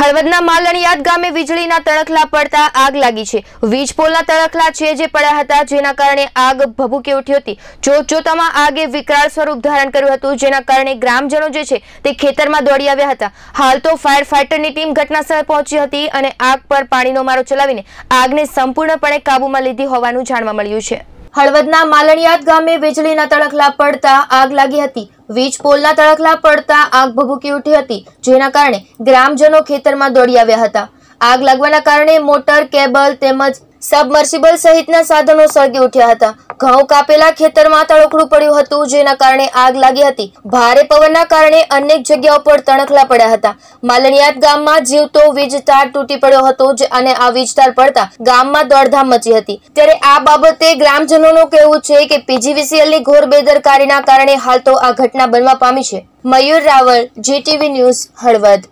હળવદના માલણિયાદ ગામે વીજળીના તણખલા પડતા આગ લાગી છે વીજ પોલના તણખલા છે જે પડ્યા હતા જેના કારણે આગ ભભૂકી ઉઠી હતી જોતજોતામાં આગે વિકરાળ સ્વરૂપ ધારણ કર્યું હતું જેના કારણે ગ્રામજનો જે છે તે ખેતરમાં દોડી આવ્યા હતા હાલ તો ફાયર ફાઈટરની ટીમ ઘટનાસ્થળે પહોંચી હતી અને આગ પર પાણીનો મારો ચલાવીને આગને સંપૂર્ણપણે કાબૂમાં લીધી હોવાનું જાણવા મળ્યું છે હળવદના માલણિયાદ ગામે વીજળીના તણખલા પડતા આગ લાગી હતી વીજ પોલના તડકલા પડતા આગ ભભૂકી ઉઠી હતી જેના કારણે ગ્રામજનો ખેતરમાં દોડી આવ્યા હતા આગ લાગવાના કારણે મોટર કેબલ તેમજ સબમર્સિબલ સહિતના સાધનો સળગી ઉઠ્યા હતા ઘઉં કાપેલા ખેતરમાં તણખડું પડ્યું હતું જેના કારણે આગ લાગી હતી ભારે પવનના કારણે અનેક જગ્યાઓ પર તણખલા પડ્યા હતા માલણિયાત ગામમાં જીવતો વીજ તાર તૂટી પડ્યો હતો અને આ વીજ તાર પડતા ગામમાં દોડધામ મચી હતી ત્યારે આ બાબતે ગ્રામજનોનું કહેવું છે કે પીજીવીસીએલની ઘોર બેદરકારીના કારણે હાલ તો આ ઘટના બનવા પામી છે મયુર રાવલ જીટીવી ન્યૂઝ હળવદ